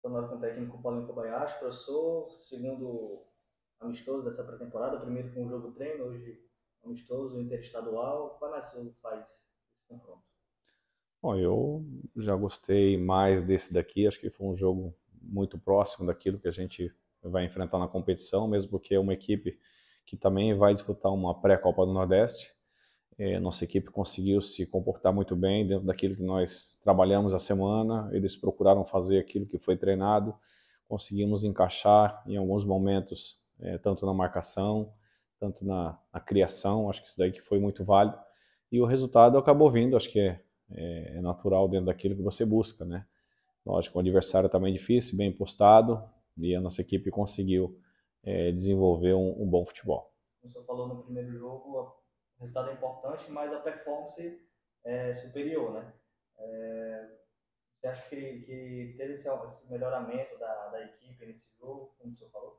Sonora com o técnico Paulinho Kobayashi, professor, segundo amistoso dessa pré-temporada, primeiro com um jogo treino, hoje amistoso, interestadual, qual nasceu é faz esse confronto? Bom, eu já gostei mais desse daqui, acho que foi um jogo muito próximo daquilo que a gente vai enfrentar na competição, mesmo porque é uma equipe que também vai disputar uma pré-copa do Nordeste, é, nossa equipe conseguiu se comportar muito bem dentro daquilo que nós trabalhamos a semana. Eles procuraram fazer aquilo que foi treinado. Conseguimos encaixar em alguns momentos, é, tanto na marcação, tanto na, na, criação. Acho que isso daí que foi muito válido. E o resultado acabou vindo. Acho que é, é, é natural dentro daquilo que você busca, né? Lógico, o adversário também tá difícil, bem postado. E a nossa equipe conseguiu é, desenvolver um, um bom futebol. Você falou no primeiro jogo, o resultado é importante, mas a performance é superior, né? É, você acha que, que teve esse, esse melhoramento da, da, equipe nesse jogo, como o senhor falou?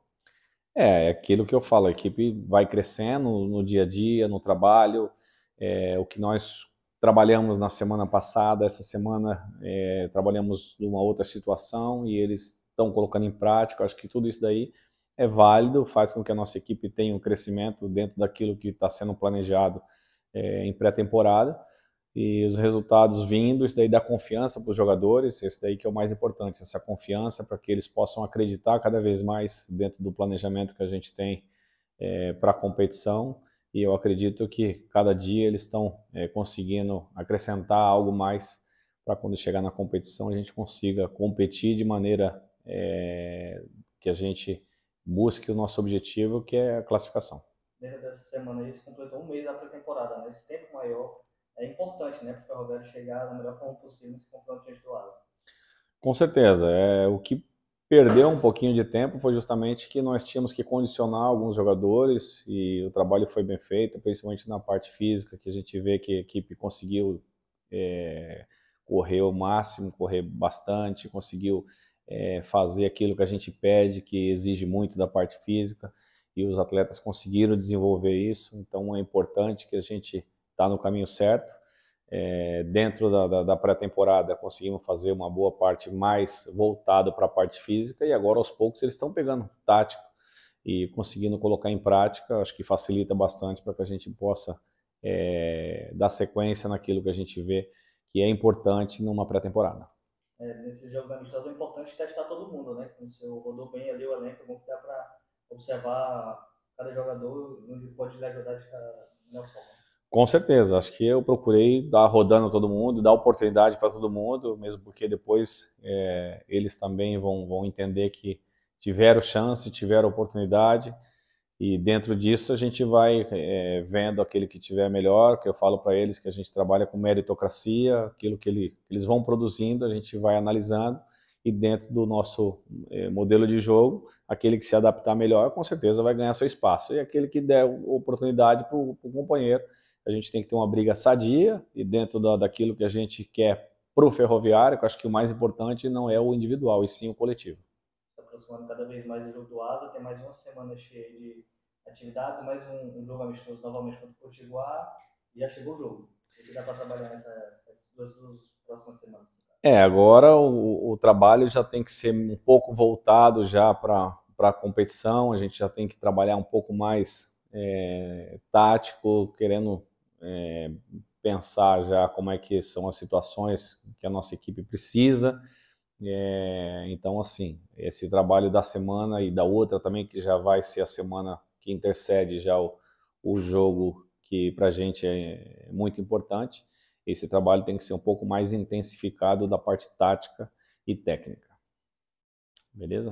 É, é aquilo que eu falo, a equipe vai crescendo no dia a dia, no trabalho, é, o que nós trabalhamos na semana passada, essa semana é, trabalhamos numa outra situação e eles estão colocando em prática, acho que tudo isso daí é válido, faz com que a nossa equipe tenha um crescimento dentro daquilo que está sendo planejado é, em pré-temporada e os resultados vindo, isso daí dá confiança para os jogadores, esse daí que é o mais importante, essa confiança para que eles possam acreditar cada vez mais dentro do planejamento que a gente tem é, para a competição e eu acredito que cada dia eles estão é, conseguindo acrescentar algo mais para quando chegar na competição a gente consiga competir de maneira é, que a gente busque o nosso objetivo, que é a classificação. Dentro dessa semana, eles completou um mês da pré-temporada, né? Esse tempo maior é importante, né? Para o Ferroviário chegar da melhor forma possível nesse confronto diante do lado. Com certeza. É, o que perdeu um pouquinho de tempo foi justamente que nós tínhamos que condicionar alguns jogadores e o trabalho foi bem feito, principalmente na parte física, que a gente vê que a equipe conseguiu é, correr o máximo, correr bastante, conseguiu é, fazer aquilo que a gente pede, que exige muito da parte física, e os atletas conseguiram desenvolver isso, então é importante que a gente está no caminho certo. É, dentro da, da, da pré-temporada conseguimos fazer uma boa parte mais voltada para a parte física e agora aos poucos eles estão pegando tático e conseguindo colocar em prática, acho que facilita bastante para que a gente possa é, dar sequência naquilo que a gente vê que é importante numa pré-temporada é, nesses jogos amistosos é importante testar todo mundo, né? Como se rodou bem ali o elenco, é bom que dá para observar cada jogador onde pode lhe ajudar de cada melhor forma. Com certeza, acho que eu procurei dar rodando todo mundo, dar oportunidade para todo mundo, mesmo porque depois é, eles também vão, vão entender que tiveram chance, tiveram oportunidade. E dentro disso a gente vai é, vendo aquele que tiver melhor, que eu falo para eles que a gente trabalha com meritocracia, aquilo que ele, eles vão produzindo, a gente vai analisando e dentro do nosso é, modelo de jogo, aquele que se adaptar melhor com certeza vai ganhar seu espaço e aquele que der oportunidade para o companheiro. A gente tem que ter uma briga sadia e dentro da, daquilo que a gente quer para o ferroviário, que eu acho que o mais importante não é o individual, e sim o coletivo. Se aproximando cada vez mais do jogo do Asa, tem mais uma semana cheia de atividades, mais um, um jogo amistoso novamente contra o Potiguar, e já chegou o jogo. O que dá para trabalhar nessa, nessas duas, duas próximas semanas? É, agora o, o trabalho já tem que ser um pouco voltado já para a competição, a gente já tem que trabalhar um pouco mais é, tático, querendo é, pensar já como é que são as situações que a nossa equipe precisa. É, então, assim, esse trabalho da semana e da outra também, que já vai ser a semana que intercede já o, o jogo que para a gente é, é muito importante. Esse trabalho tem que ser um pouco mais intensificado da parte tática e técnica. Beleza?